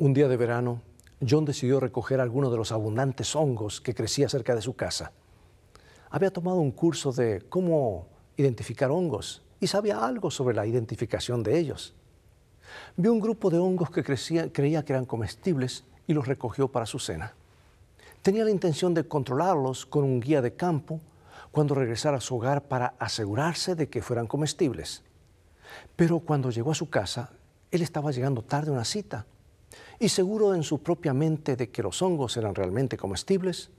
Un día de verano, John decidió recoger algunos de los abundantes hongos que crecía cerca de su casa. Había tomado un curso de cómo identificar hongos y sabía algo sobre la identificación de ellos. Vio un grupo de hongos que creía que eran comestibles y los recogió para su cena. Tenía la intención de controlarlos con un guía de campo cuando regresara a su hogar para asegurarse de que fueran comestibles. Pero cuando llegó a su casa, él estaba llegando tarde a una cita y seguro en su propia mente de que los hongos eran realmente comestibles,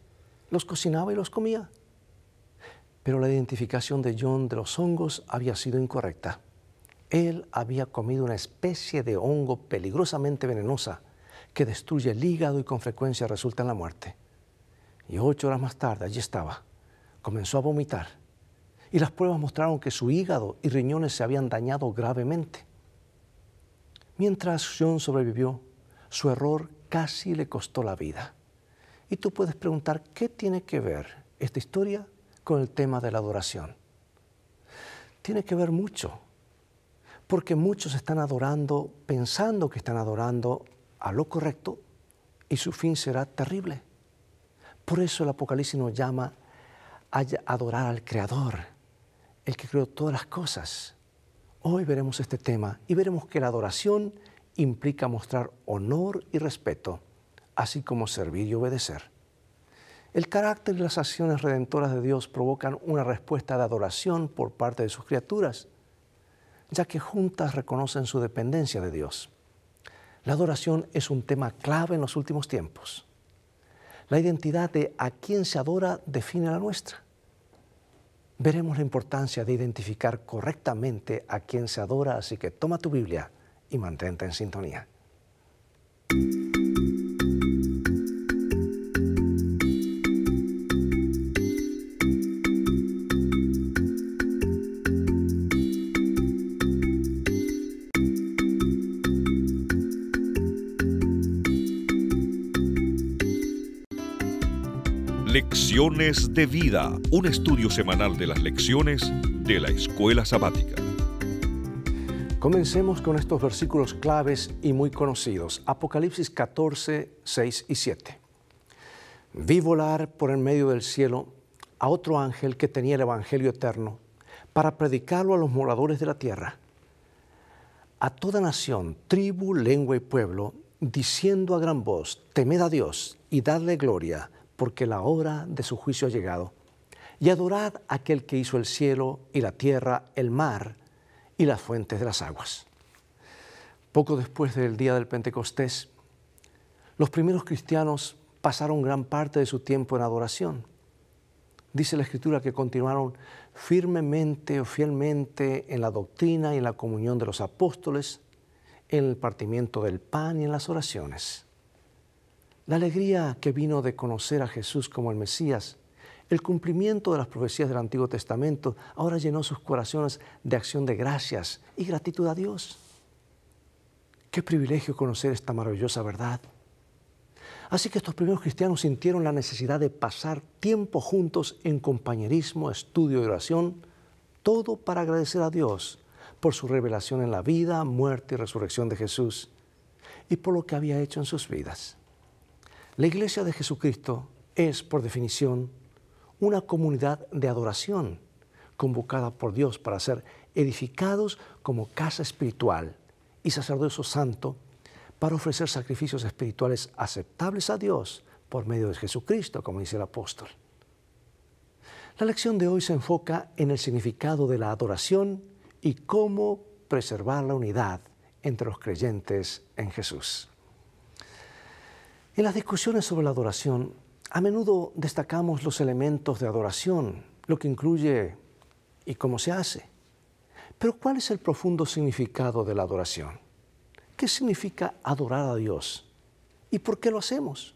los cocinaba y los comía. Pero la identificación de John de los hongos había sido incorrecta. Él había comido una especie de hongo peligrosamente venenosa que destruye el hígado y con frecuencia resulta en la muerte. Y ocho horas más tarde allí estaba. Comenzó a vomitar. Y las pruebas mostraron que su hígado y riñones se habían dañado gravemente. Mientras John sobrevivió, su error casi le costó la vida. Y tú puedes preguntar, ¿qué tiene que ver esta historia con el tema de la adoración? Tiene que ver mucho, porque muchos están adorando pensando que están adorando a lo correcto y su fin será terrible. Por eso el Apocalipsis nos llama a adorar al Creador, el que creó todas las cosas. Hoy veremos este tema y veremos que la adoración implica mostrar honor y respeto, así como servir y obedecer. El carácter y las acciones redentoras de Dios provocan una respuesta de adoración por parte de sus criaturas, ya que juntas reconocen su dependencia de Dios. La adoración es un tema clave en los últimos tiempos. La identidad de a quién se adora define la nuestra. Veremos la importancia de identificar correctamente a quién se adora, así que toma tu Biblia y mantente en sintonía. Lecciones de Vida, un estudio semanal de las lecciones de la escuela sabática. Comencemos con estos versículos claves y muy conocidos. Apocalipsis 14, 6 y 7. Vi volar por el medio del cielo a otro ángel que tenía el Evangelio eterno para predicarlo a los moradores de la tierra, a toda nación, tribu, lengua y pueblo, diciendo a gran voz, temed a Dios y dadle gloria, porque la hora de su juicio ha llegado. Y adorad a aquel que hizo el cielo y la tierra, el mar y las fuentes de las aguas. Poco después del día del Pentecostés, los primeros cristianos pasaron gran parte de su tiempo en adoración. Dice la Escritura que continuaron firmemente o fielmente en la doctrina y en la comunión de los apóstoles, en el partimiento del pan y en las oraciones. La alegría que vino de conocer a Jesús como el Mesías el cumplimiento de las profecías del Antiguo Testamento ahora llenó sus corazones de acción de gracias y gratitud a Dios. Qué privilegio conocer esta maravillosa verdad. Así que estos primeros cristianos sintieron la necesidad de pasar tiempo juntos en compañerismo, estudio y oración, todo para agradecer a Dios por su revelación en la vida, muerte y resurrección de Jesús y por lo que había hecho en sus vidas. La iglesia de Jesucristo es, por definición, una comunidad de adoración convocada por Dios para ser edificados como casa espiritual y sacerdocio santo para ofrecer sacrificios espirituales aceptables a Dios por medio de Jesucristo, como dice el apóstol. La lección de hoy se enfoca en el significado de la adoración y cómo preservar la unidad entre los creyentes en Jesús. En las discusiones sobre la adoración a menudo destacamos los elementos de adoración, lo que incluye y cómo se hace. Pero ¿cuál es el profundo significado de la adoración? ¿Qué significa adorar a Dios? ¿Y por qué lo hacemos?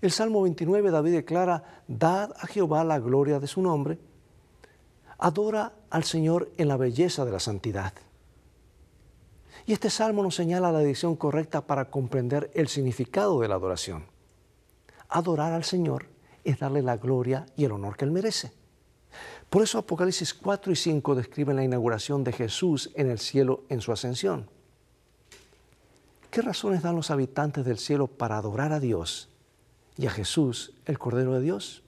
El Salmo 29, David declara, Dad a Jehová la gloria de su nombre. Adora al Señor en la belleza de la santidad. Y este salmo nos señala la dirección correcta para comprender el significado de la adoración. Adorar al Señor es darle la gloria y el honor que Él merece. Por eso Apocalipsis 4 y 5 describen la inauguración de Jesús en el cielo en su ascensión. ¿Qué razones dan los habitantes del cielo para adorar a Dios y a Jesús, el Cordero de Dios?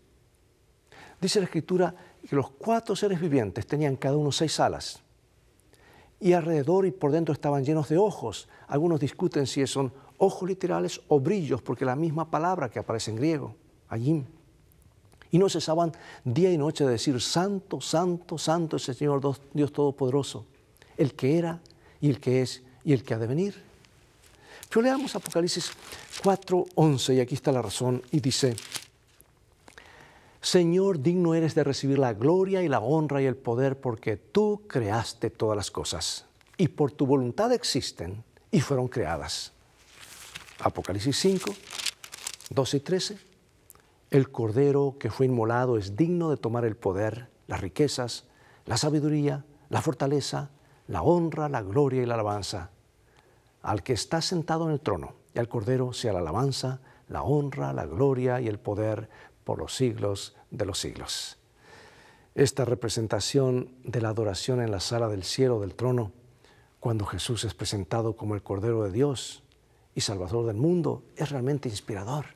Dice la Escritura que los cuatro seres vivientes tenían cada uno seis alas y alrededor y por dentro estaban llenos de ojos. Algunos discuten si son ojos literales o brillos, porque la misma palabra que aparece en griego, allí. Y no cesaban día y noche de decir, Santo, Santo, Santo es el Señor Dios Todopoderoso, el que era y el que es y el que ha de venir. Pero leamos Apocalipsis 4, y aquí está la razón, y dice, Señor, digno eres de recibir la gloria y la honra y el poder, porque tú creaste todas las cosas, y por tu voluntad existen y fueron creadas. Apocalipsis 5, 12 y 13. El cordero que fue inmolado es digno de tomar el poder, las riquezas, la sabiduría, la fortaleza, la honra, la gloria y la alabanza. Al que está sentado en el trono y al cordero sea la alabanza, la honra, la gloria y el poder por los siglos de los siglos. Esta representación de la adoración en la sala del cielo del trono, cuando Jesús es presentado como el Cordero de Dios, y Salvador del mundo es realmente inspirador.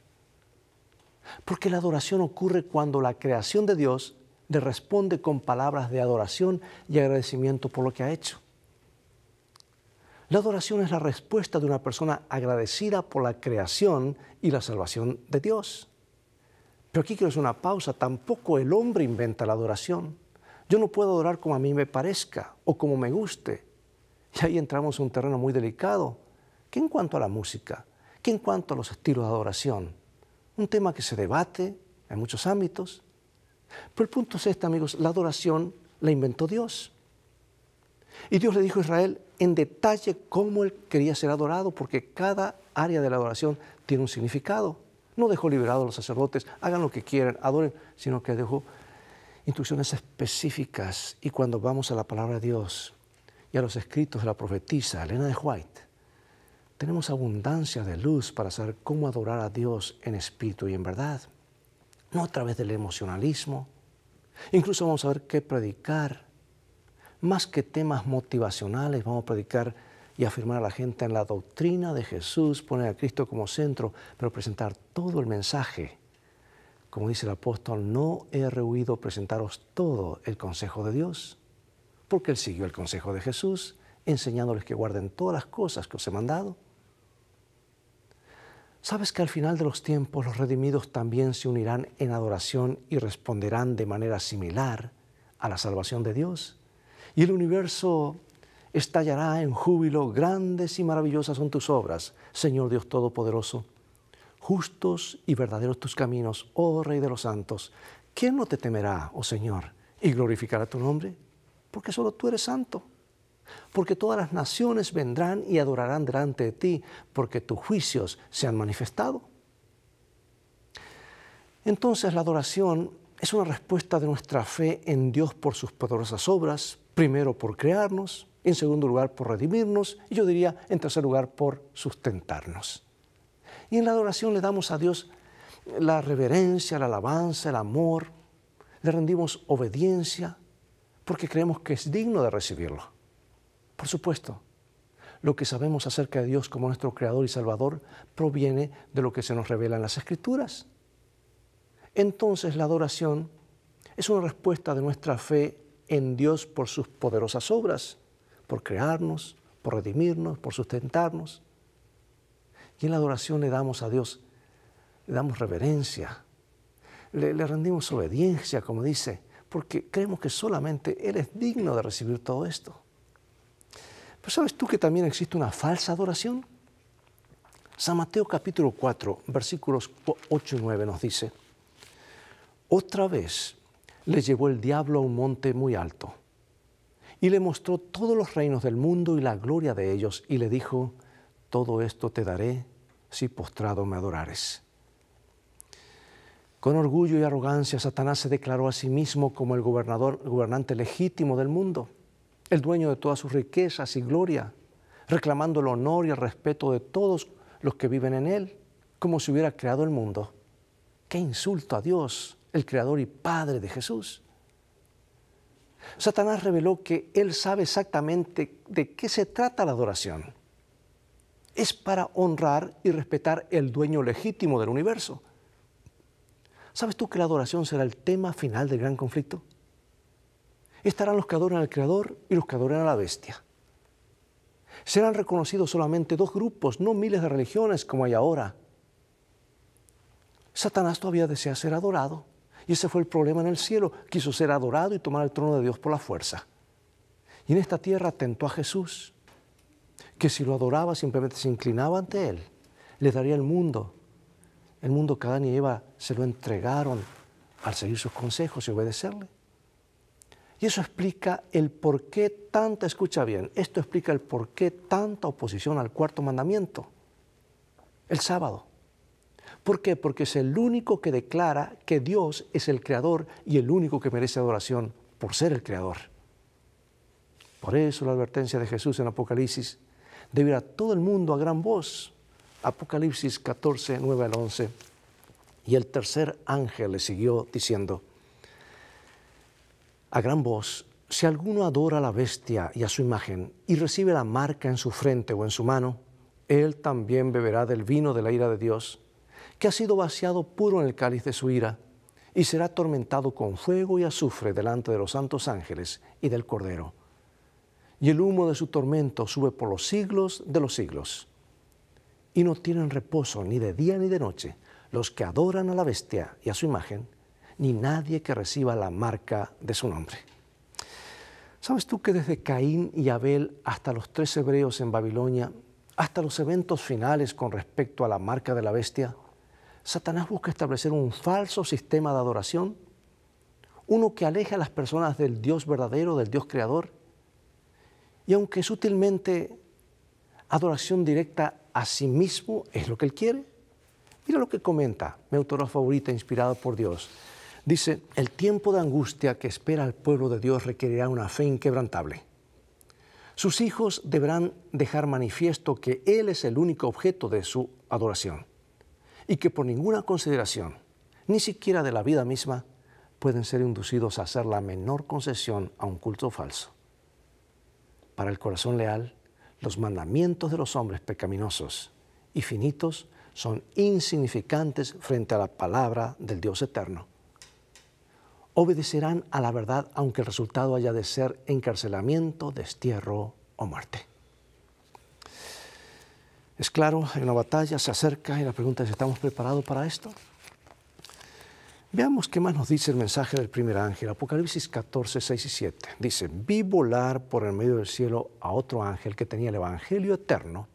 Porque la adoración ocurre cuando la creación de Dios le responde con palabras de adoración y agradecimiento por lo que ha hecho. La adoración es la respuesta de una persona agradecida por la creación y la salvación de Dios. Pero aquí quiero hacer una pausa, tampoco el hombre inventa la adoración. Yo no puedo adorar como a mí me parezca o como me guste. Y ahí entramos en un terreno muy delicado, ¿Qué en cuanto a la música, ¿Qué en cuanto a los estilos de adoración. Un tema que se debate en muchos ámbitos. Pero el punto es este, amigos, la adoración la inventó Dios. Y Dios le dijo a Israel en detalle cómo él quería ser adorado, porque cada área de la adoración tiene un significado. No dejó liberados a los sacerdotes, hagan lo que quieran, adoren, sino que dejó instrucciones específicas. Y cuando vamos a la palabra de Dios y a los escritos de la profetisa Elena de White, tenemos abundancia de luz para saber cómo adorar a Dios en espíritu y en verdad, no a través del emocionalismo. Incluso vamos a ver qué predicar. Más que temas motivacionales, vamos a predicar y afirmar a la gente en la doctrina de Jesús, poner a Cristo como centro, pero presentar todo el mensaje. Como dice el apóstol, no he rehuido presentaros todo el consejo de Dios, porque él siguió el consejo de Jesús, enseñándoles que guarden todas las cosas que os he mandado. Sabes que al final de los tiempos los redimidos también se unirán en adoración y responderán de manera similar a la salvación de Dios. Y el universo estallará en júbilo, grandes y maravillosas son tus obras, Señor Dios Todopoderoso. Justos y verdaderos tus caminos, oh Rey de los santos. ¿Quién no te temerá, oh Señor, y glorificará tu nombre? Porque solo tú eres santo porque todas las naciones vendrán y adorarán delante de ti, porque tus juicios se han manifestado. Entonces la adoración es una respuesta de nuestra fe en Dios por sus poderosas obras, primero por crearnos, en segundo lugar por redimirnos y yo diría en tercer lugar por sustentarnos. Y en la adoración le damos a Dios la reverencia, la alabanza, el amor, le rendimos obediencia porque creemos que es digno de recibirlo. Por supuesto, lo que sabemos acerca de Dios como nuestro Creador y Salvador proviene de lo que se nos revela en las Escrituras. Entonces la adoración es una respuesta de nuestra fe en Dios por sus poderosas obras, por crearnos, por redimirnos, por sustentarnos. Y en la adoración le damos a Dios, le damos reverencia, le, le rendimos obediencia, como dice, porque creemos que solamente Él es digno de recibir todo esto. Pero ¿sabes tú que también existe una falsa adoración? San Mateo capítulo 4, versículos 8 y 9 nos dice, otra vez le llevó el diablo a un monte muy alto y le mostró todos los reinos del mundo y la gloria de ellos y le dijo, todo esto te daré si postrado me adorares. Con orgullo y arrogancia Satanás se declaró a sí mismo como el gobernador, gobernante legítimo del mundo el dueño de todas sus riquezas y gloria, reclamando el honor y el respeto de todos los que viven en Él, como si hubiera creado el mundo. ¡Qué insulto a Dios, el creador y padre de Jesús! Satanás reveló que Él sabe exactamente de qué se trata la adoración. Es para honrar y respetar el dueño legítimo del universo. ¿Sabes tú que la adoración será el tema final del gran conflicto? estarán los que adoran al Creador y los que adoran a la bestia. Serán reconocidos solamente dos grupos, no miles de religiones como hay ahora. Satanás todavía desea ser adorado. Y ese fue el problema en el cielo. Quiso ser adorado y tomar el trono de Dios por la fuerza. Y en esta tierra tentó a Jesús, que si lo adoraba simplemente se inclinaba ante él. Le daría el mundo. El mundo que Adán y Eva se lo entregaron al seguir sus consejos y obedecerle. Y eso explica el por qué tanta, escucha bien, esto explica el por qué tanta oposición al cuarto mandamiento, el sábado. ¿Por qué? Porque es el único que declara que Dios es el creador y el único que merece adoración por ser el creador. Por eso la advertencia de Jesús en Apocalipsis debe ir a todo el mundo a gran voz. Apocalipsis 14, 9 al 11. Y el tercer ángel le siguió diciendo, a gran voz, si alguno adora la bestia y a su imagen y recibe la marca en su frente o en su mano, él también beberá del vino de la ira de Dios, que ha sido vaciado puro en el cáliz de su ira, y será atormentado con fuego y azufre delante de los santos ángeles y del Cordero. Y el humo de su tormento sube por los siglos de los siglos. Y no tienen reposo ni de día ni de noche los que adoran a la bestia y a su imagen ni nadie que reciba la marca de su nombre. ¿Sabes tú que desde Caín y Abel hasta los tres hebreos en Babilonia, hasta los eventos finales con respecto a la marca de la bestia, Satanás busca establecer un falso sistema de adoración, uno que aleja a las personas del Dios verdadero, del Dios creador, y aunque sutilmente adoración directa a sí mismo es lo que él quiere, mira lo que comenta mi autora favorita inspirada por Dios, Dice, el tiempo de angustia que espera el pueblo de Dios requerirá una fe inquebrantable. Sus hijos deberán dejar manifiesto que Él es el único objeto de su adoración y que por ninguna consideración, ni siquiera de la vida misma, pueden ser inducidos a hacer la menor concesión a un culto falso. Para el corazón leal, los mandamientos de los hombres pecaminosos y finitos son insignificantes frente a la palabra del Dios eterno obedecerán a la verdad aunque el resultado haya de ser encarcelamiento, destierro o muerte. Es claro, en la batalla se acerca y la pregunta es, ¿estamos preparados para esto? Veamos qué más nos dice el mensaje del primer ángel, Apocalipsis 14, 6 y 7. Dice, vi volar por el medio del cielo a otro ángel que tenía el Evangelio eterno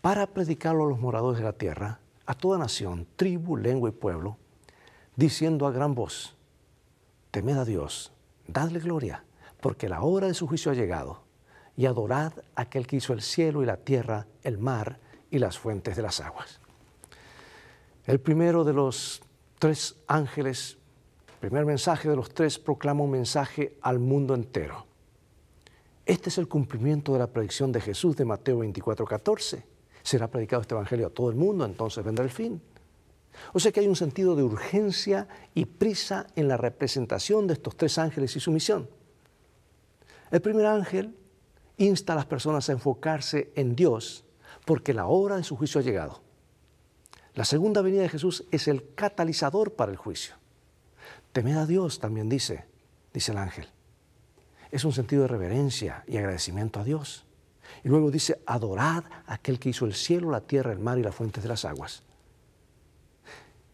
para predicarlo a los moradores de la tierra, a toda nación, tribu, lengua y pueblo, diciendo a gran voz, temed a Dios, dadle gloria, porque la hora de su juicio ha llegado, y adorad a aquel que hizo el cielo y la tierra, el mar y las fuentes de las aguas. El primero de los tres ángeles, primer mensaje de los tres, proclama un mensaje al mundo entero. Este es el cumplimiento de la predicción de Jesús de Mateo 24,14. Será predicado este evangelio a todo el mundo, entonces vendrá el fin. O sea que hay un sentido de urgencia y prisa en la representación de estos tres ángeles y su misión. El primer ángel insta a las personas a enfocarse en Dios porque la hora de su juicio ha llegado. La segunda venida de Jesús es el catalizador para el juicio. Temed a Dios, también dice, dice el ángel. Es un sentido de reverencia y agradecimiento a Dios. Y luego dice, adorad a aquel que hizo el cielo, la tierra, el mar y las fuentes de las aguas.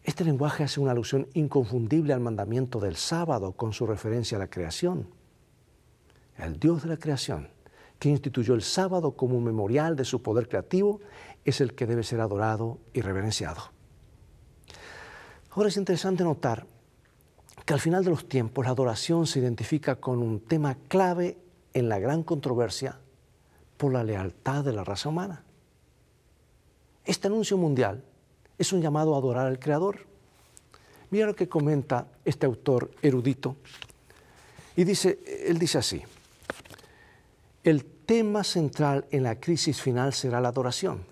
Este lenguaje hace una alusión inconfundible al mandamiento del sábado con su referencia a la creación. El Dios de la creación, que instituyó el sábado como un memorial de su poder creativo, es el que debe ser adorado y reverenciado. Ahora es interesante notar que al final de los tiempos la adoración se identifica con un tema clave en la gran controversia por la lealtad de la raza humana. Este anuncio mundial es un llamado a adorar al Creador. Mira lo que comenta este autor erudito. Y dice, él dice así, el tema central en la crisis final será la adoración.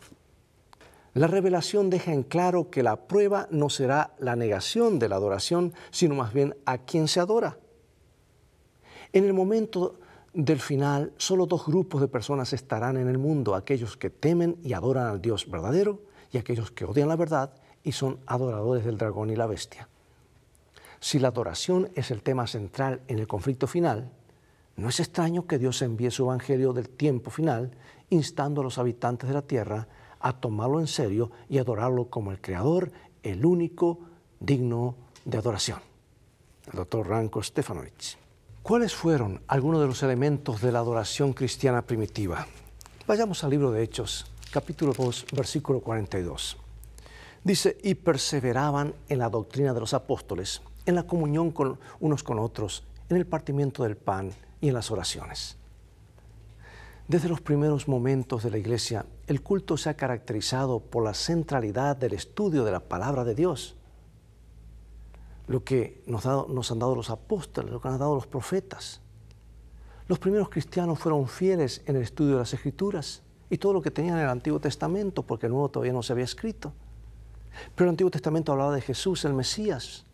La revelación deja en claro que la prueba no será la negación de la adoración, sino más bien a quien se adora. En el momento del final, solo dos grupos de personas estarán en el mundo, aquellos que temen y adoran al Dios verdadero y aquellos que odian la verdad y son adoradores del dragón y la bestia. Si la adoración es el tema central en el conflicto final, no es extraño que Dios envíe su evangelio del tiempo final, instando a los habitantes de la tierra a tomarlo en serio y adorarlo como el Creador, el único digno de adoración. El doctor Ranko Stefanovich. ¿Cuáles fueron algunos de los elementos de la adoración cristiana primitiva? Vayamos al libro de Hechos, capítulo 2, versículo 42. Dice, y perseveraban en la doctrina de los apóstoles, en la comunión con unos con otros, en el partimiento del pan y en las oraciones. Desde los primeros momentos de la iglesia, el culto se ha caracterizado por la centralidad del estudio de la palabra de Dios. Lo que nos, nos han dado los apóstoles, lo que han dado los profetas. Los primeros cristianos fueron fieles en el estudio de las escrituras y todo lo que tenían en el Antiguo Testamento, porque el Nuevo todavía no se había escrito. Pero el Antiguo Testamento hablaba de Jesús, el Mesías,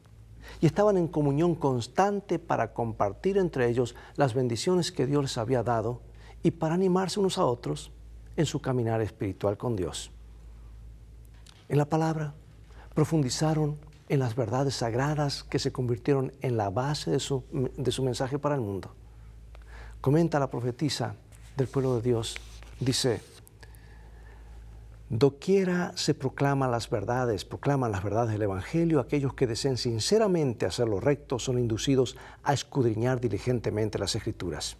y estaban en comunión constante para compartir entre ellos las bendiciones que Dios les había dado y para animarse unos a otros en su caminar espiritual con Dios. En la palabra profundizaron en las verdades sagradas que se convirtieron en la base de su, de su mensaje para el mundo. Comenta la profetisa del pueblo de Dios Dice, doquiera se proclaman las verdades, proclaman las verdades del Evangelio, aquellos que deseen sinceramente hacer lo recto son inducidos a escudriñar diligentemente las escrituras.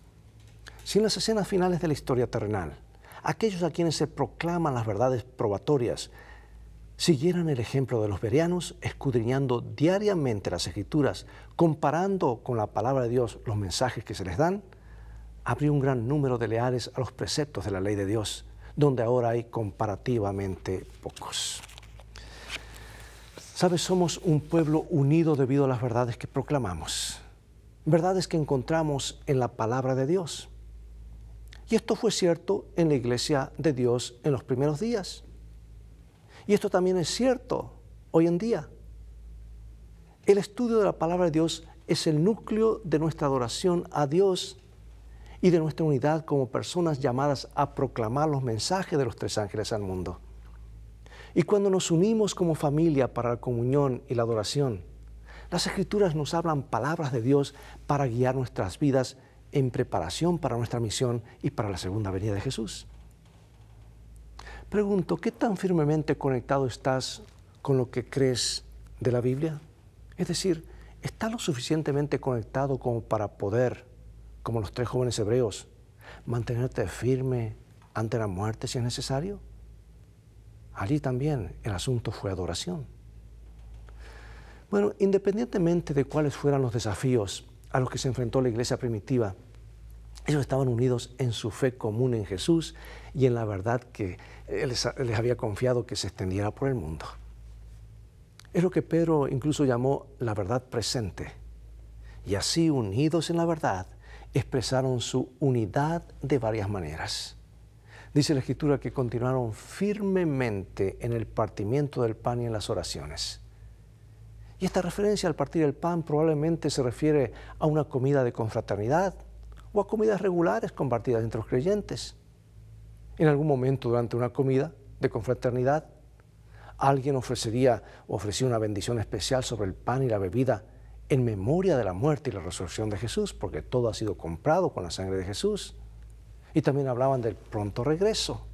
Sin las escenas finales de la historia terrenal, aquellos a quienes se proclaman las verdades probatorias, siguieran el ejemplo de los verianos, escudriñando diariamente las escrituras, comparando con la palabra de Dios los mensajes que se les dan, abrió un gran número de leales a los preceptos de la ley de Dios, donde ahora hay comparativamente pocos. Sabes, somos un pueblo unido debido a las verdades que proclamamos, verdades que encontramos en la palabra de Dios. Y esto fue cierto en la iglesia de Dios en los primeros días. Y esto también es cierto hoy en día. El estudio de la palabra de Dios es el núcleo de nuestra adoración a Dios y de nuestra unidad como personas llamadas a proclamar los mensajes de los tres ángeles al mundo. Y cuando nos unimos como familia para la comunión y la adoración, las escrituras nos hablan palabras de Dios para guiar nuestras vidas en preparación para nuestra misión y para la segunda venida de Jesús. Pregunto, ¿qué tan firmemente conectado estás con lo que crees de la Biblia? Es decir, ¿estás lo suficientemente conectado como para poder como los tres jóvenes hebreos, mantenerte firme ante la muerte si es necesario. Allí también el asunto fue adoración. Bueno, independientemente de cuáles fueran los desafíos a los que se enfrentó la iglesia primitiva, ellos estaban unidos en su fe común en Jesús y en la verdad que les, les había confiado que se extendiera por el mundo. Es lo que Pedro incluso llamó la verdad presente. Y así unidos en la verdad, expresaron su unidad de varias maneras. Dice la escritura que continuaron firmemente en el partimiento del pan y en las oraciones. Y esta referencia al partir el pan probablemente se refiere a una comida de confraternidad o a comidas regulares compartidas entre los creyentes. En algún momento durante una comida de confraternidad, alguien ofrecería ofrecía una bendición especial sobre el pan y la bebida en memoria de la muerte y la resurrección de Jesús, porque todo ha sido comprado con la sangre de Jesús. Y también hablaban del pronto regreso.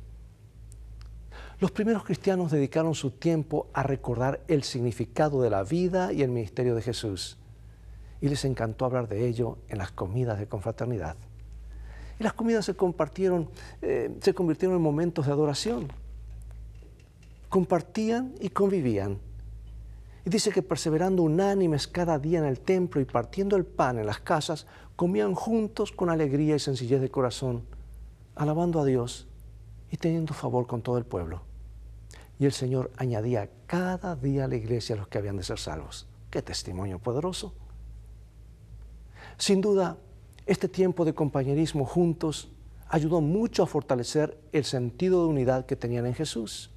Los primeros cristianos dedicaron su tiempo a recordar el significado de la vida y el ministerio de Jesús. Y les encantó hablar de ello en las comidas de confraternidad. Y las comidas se compartieron, eh, se convirtieron en momentos de adoración. Compartían y convivían y dice que perseverando unánimes cada día en el templo y partiendo el pan en las casas, comían juntos con alegría y sencillez de corazón, alabando a Dios y teniendo favor con todo el pueblo. Y el Señor añadía cada día a la iglesia a los que habían de ser salvos. ¡Qué testimonio poderoso! Sin duda, este tiempo de compañerismo juntos ayudó mucho a fortalecer el sentido de unidad que tenían en Jesús.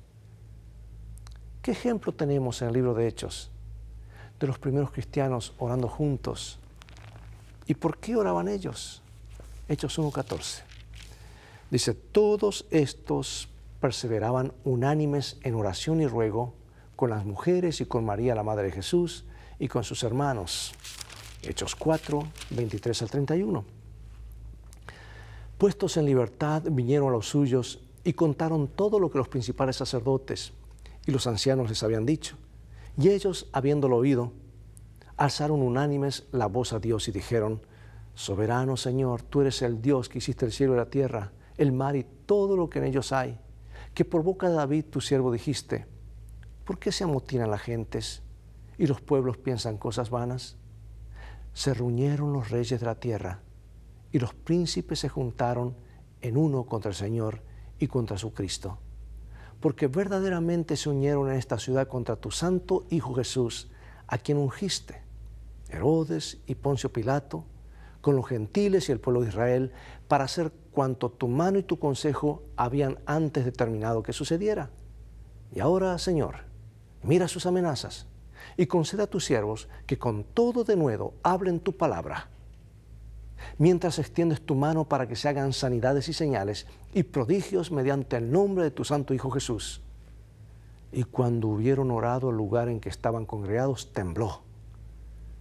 ¿Qué ejemplo tenemos en el libro de Hechos? De los primeros cristianos orando juntos. ¿Y por qué oraban ellos? Hechos 1.14. Dice, todos estos perseveraban unánimes en oración y ruego con las mujeres y con María, la Madre de Jesús, y con sus hermanos. Hechos 4, 23 al 31. Puestos en libertad, vinieron a los suyos y contaron todo lo que los principales sacerdotes y los ancianos les habían dicho. Y ellos, habiéndolo oído, alzaron unánimes la voz a Dios y dijeron, Soberano Señor, tú eres el Dios que hiciste el cielo y la tierra, el mar y todo lo que en ellos hay, que por boca de David tu siervo dijiste, ¿por qué se amotinan las gentes y los pueblos piensan cosas vanas? Se reunieron los reyes de la tierra y los príncipes se juntaron en uno contra el Señor y contra su Cristo porque verdaderamente se unieron en esta ciudad contra tu santo Hijo Jesús, a quien ungiste, Herodes y Poncio Pilato, con los gentiles y el pueblo de Israel, para hacer cuanto tu mano y tu consejo habían antes determinado que sucediera. Y ahora, Señor, mira sus amenazas y conceda a tus siervos que con todo denuedo hablen tu palabra mientras extiendes tu mano para que se hagan sanidades y señales y prodigios mediante el nombre de tu Santo Hijo Jesús. Y cuando hubieron orado el lugar en que estaban congregados, tembló.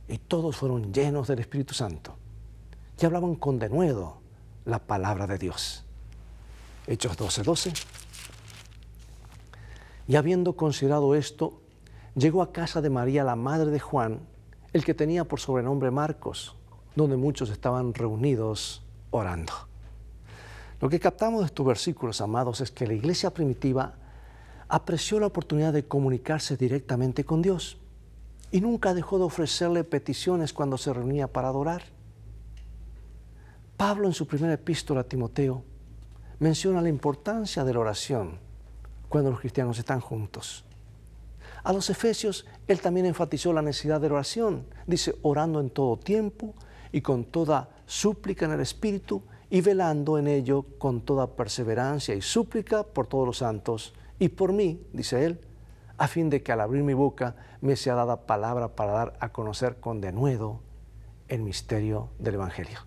Y todos fueron llenos del Espíritu Santo. Y hablaban con denuedo la palabra de Dios. Hechos 12:12. Y habiendo considerado esto, llegó a casa de María, la madre de Juan, el que tenía por sobrenombre Marcos donde muchos estaban reunidos orando. Lo que captamos de estos versículos, amados, es que la iglesia primitiva apreció la oportunidad de comunicarse directamente con Dios y nunca dejó de ofrecerle peticiones cuando se reunía para adorar. Pablo en su primera epístola a Timoteo menciona la importancia de la oración cuando los cristianos están juntos. A los Efesios, él también enfatizó la necesidad de la oración. Dice, orando en todo tiempo, y con toda súplica en el Espíritu y velando en ello con toda perseverancia y súplica por todos los santos y por mí, dice él, a fin de que al abrir mi boca me sea dada palabra para dar a conocer con denuedo el misterio del Evangelio.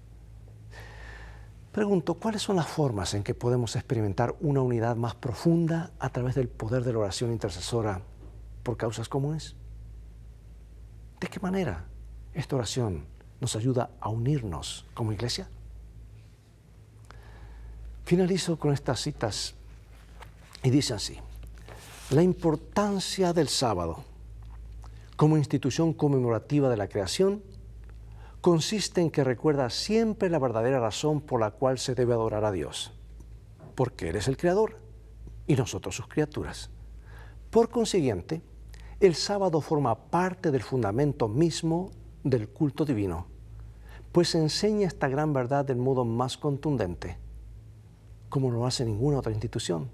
Pregunto, ¿cuáles son las formas en que podemos experimentar una unidad más profunda a través del poder de la oración intercesora por causas comunes? ¿De qué manera esta oración nos ayuda a unirnos como iglesia. Finalizo con estas citas y dice así, la importancia del sábado como institución conmemorativa de la creación consiste en que recuerda siempre la verdadera razón por la cual se debe adorar a Dios, porque Él es el Creador y nosotros sus criaturas. Por consiguiente, el sábado forma parte del fundamento mismo del culto divino, pues enseña esta gran verdad del modo más contundente, como no hace ninguna otra institución.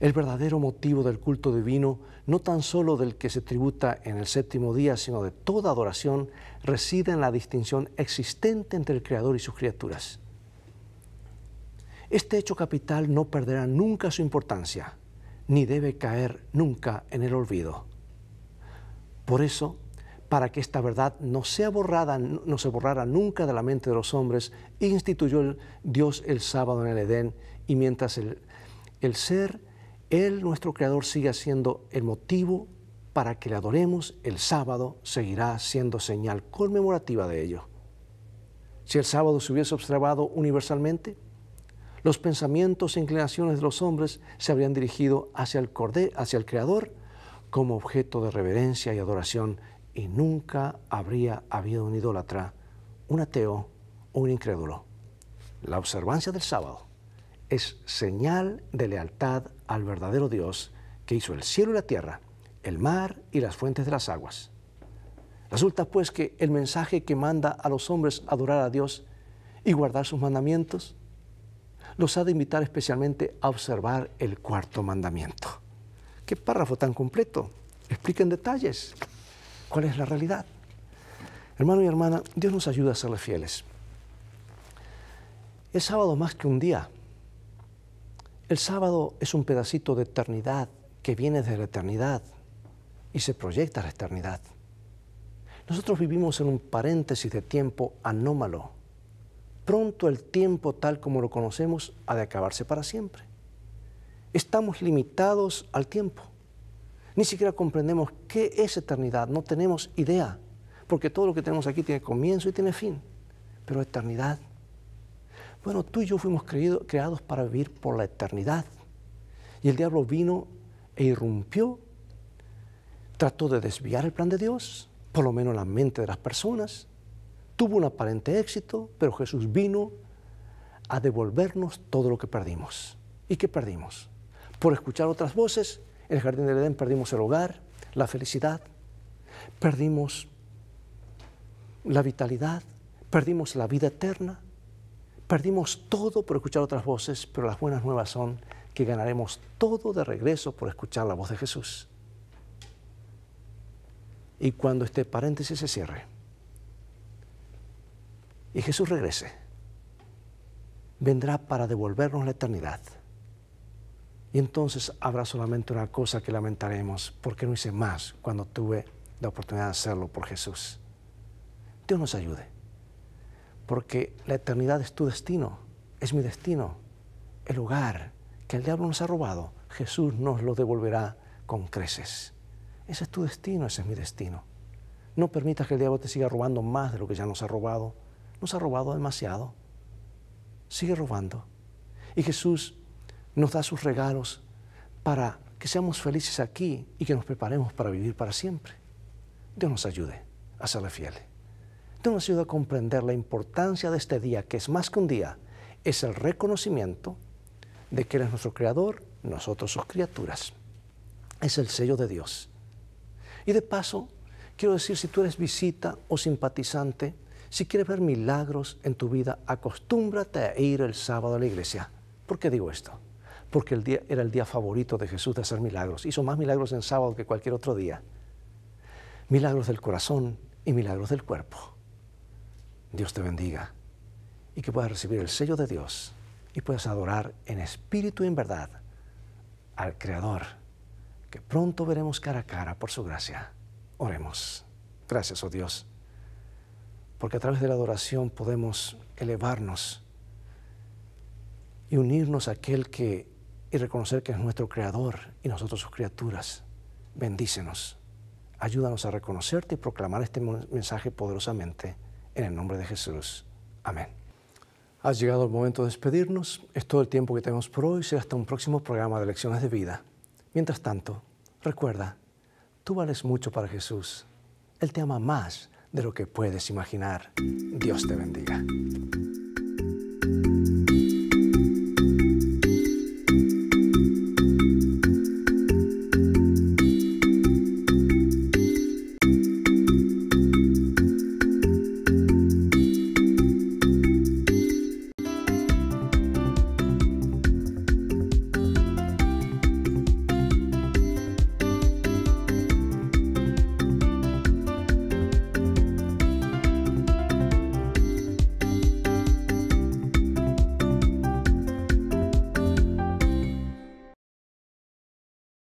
El verdadero motivo del culto divino, no tan solo del que se tributa en el séptimo día, sino de toda adoración, reside en la distinción existente entre el Creador y sus criaturas. Este hecho capital no perderá nunca su importancia, ni debe caer nunca en el olvido. Por eso, para que esta verdad no sea borrada, no se borrara nunca de la mente de los hombres, instituyó Dios el sábado en el Edén y mientras el, el ser, Él, nuestro Creador, siga siendo el motivo para que le adoremos, el sábado seguirá siendo señal conmemorativa de ello. Si el sábado se hubiese observado universalmente, los pensamientos e inclinaciones de los hombres se habrían dirigido hacia el, hacia el Creador como objeto de reverencia y adoración y nunca habría habido un idólatra, un ateo o un incrédulo. La observancia del sábado es señal de lealtad al verdadero Dios que hizo el cielo y la tierra, el mar y las fuentes de las aguas. Resulta pues que el mensaje que manda a los hombres adorar a Dios y guardar sus mandamientos los ha de invitar especialmente a observar el cuarto mandamiento. Qué párrafo tan completo. Explica en detalles cuál es la realidad. Hermano y hermana, Dios nos ayuda a serle fieles. El sábado más que un día. El sábado es un pedacito de eternidad que viene de la eternidad y se proyecta a la eternidad. Nosotros vivimos en un paréntesis de tiempo anómalo. Pronto el tiempo tal como lo conocemos ha de acabarse para siempre. Estamos limitados al tiempo. Ni siquiera comprendemos qué es eternidad, no tenemos idea, porque todo lo que tenemos aquí tiene comienzo y tiene fin, pero eternidad. Bueno, tú y yo fuimos creados para vivir por la eternidad. Y el diablo vino e irrumpió, trató de desviar el plan de Dios, por lo menos la mente de las personas. Tuvo un aparente éxito, pero Jesús vino a devolvernos todo lo que perdimos. ¿Y qué perdimos? Por escuchar otras voces, el jardín del Edén perdimos el hogar, la felicidad, perdimos la vitalidad, perdimos la vida eterna, perdimos todo por escuchar otras voces, pero las buenas nuevas son que ganaremos todo de regreso por escuchar la voz de Jesús. Y cuando este paréntesis se cierre y Jesús regrese, vendrá para devolvernos la eternidad. Y entonces habrá solamente una cosa que lamentaremos, porque no hice más cuando tuve la oportunidad de hacerlo por Jesús. Dios nos ayude, porque la eternidad es tu destino, es mi destino, el lugar que el diablo nos ha robado, Jesús nos lo devolverá con creces. Ese es tu destino, ese es mi destino. No permitas que el diablo te siga robando más de lo que ya nos ha robado. Nos ha robado demasiado. Sigue robando. Y Jesús nos da sus regalos para que seamos felices aquí y que nos preparemos para vivir para siempre. Dios nos ayude a serle fieles. Dios nos AYUDE a comprender la importancia de este día, que es más que un día, es el reconocimiento de que Él es nuestro Creador, nosotros sus criaturas. Es el sello de Dios. Y de paso, quiero decir, si tú eres visita o simpatizante, si quieres ver milagros en tu vida, acostúmbrate a ir el sábado a la iglesia. ¿Por qué digo esto? porque el día, era el día favorito de Jesús de hacer milagros. Hizo más milagros en sábado que cualquier otro día. Milagros del corazón y milagros del cuerpo. Dios te bendiga y que puedas recibir el sello de Dios y puedas adorar en espíritu y en verdad al Creador, que pronto veremos cara a cara por su gracia. Oremos. Gracias, oh Dios, porque a través de la adoración podemos elevarnos y unirnos a aquel que y reconocer que es nuestro creador y nosotros sus criaturas. Bendícenos. Ayúdanos a reconocerte y proclamar este mensaje poderosamente en el nombre de Jesús. Amén. Ha llegado el momento de despedirnos. Es todo el tiempo que tenemos por hoy. Será hasta un próximo programa de Lecciones de Vida. Mientras tanto, recuerda, tú vales mucho para Jesús. Él te ama más de lo que puedes imaginar. Dios te bendiga.